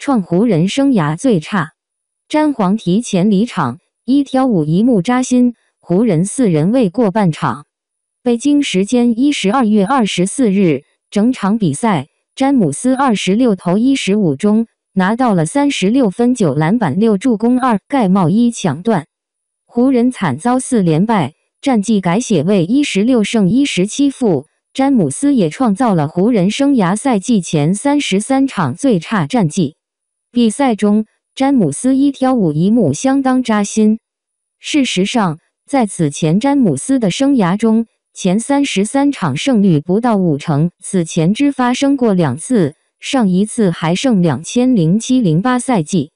创湖人生涯最差，詹皇提前离场，一挑五一幕扎心。湖人四人未过半场。北京时间一十二月二十四日，整场比赛，詹姆斯二十六投一十五中，拿到了三十六分、九篮板、六助攻、二盖帽、一抢断。湖人惨遭四连败，战绩改写为一十六胜一十七负。詹姆斯也创造了湖人生涯赛季前三十三场最差战绩。比赛中，詹姆斯一挑五一幕相当扎心。事实上，在此前詹姆斯的生涯中，前三十三场胜率不到五成，此前只发生过两次，上一次还剩两千零七零八赛季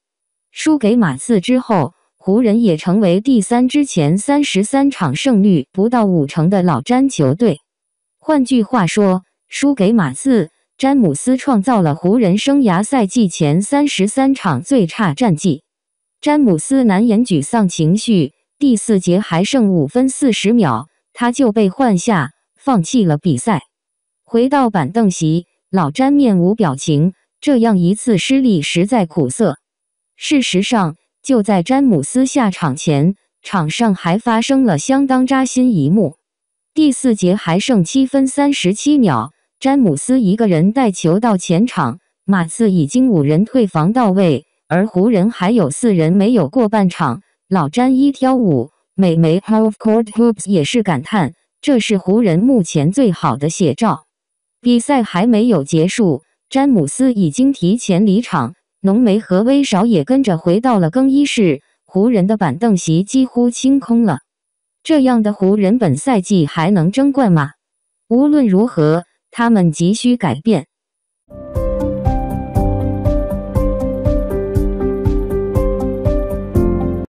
输给马刺之后，湖人也成为第三支前三十三场胜率不到五成的老詹球队。换句话说，输给马刺。詹姆斯创造了湖人生涯赛季前三十三场最差战绩。詹姆斯难掩沮丧情绪，第四节还剩五分四十秒，他就被换下，放弃了比赛，回到板凳席。老詹面无表情，这样一次失利实在苦涩。事实上，就在詹姆斯下场前，场上还发生了相当扎心一幕。第四节还剩七分三十七秒。詹姆斯一个人带球到前场，马刺已经五人退防到位，而湖人还有四人没有过半场。老詹一挑五，美媒 Half Court Hoops 也是感叹：这是湖人目前最好的写照。比赛还没有结束，詹姆斯已经提前离场，浓眉和威少也跟着回到了更衣室。湖人的板凳席几乎清空了。这样的湖人，本赛季还能争冠吗？无论如何。他们急需改变。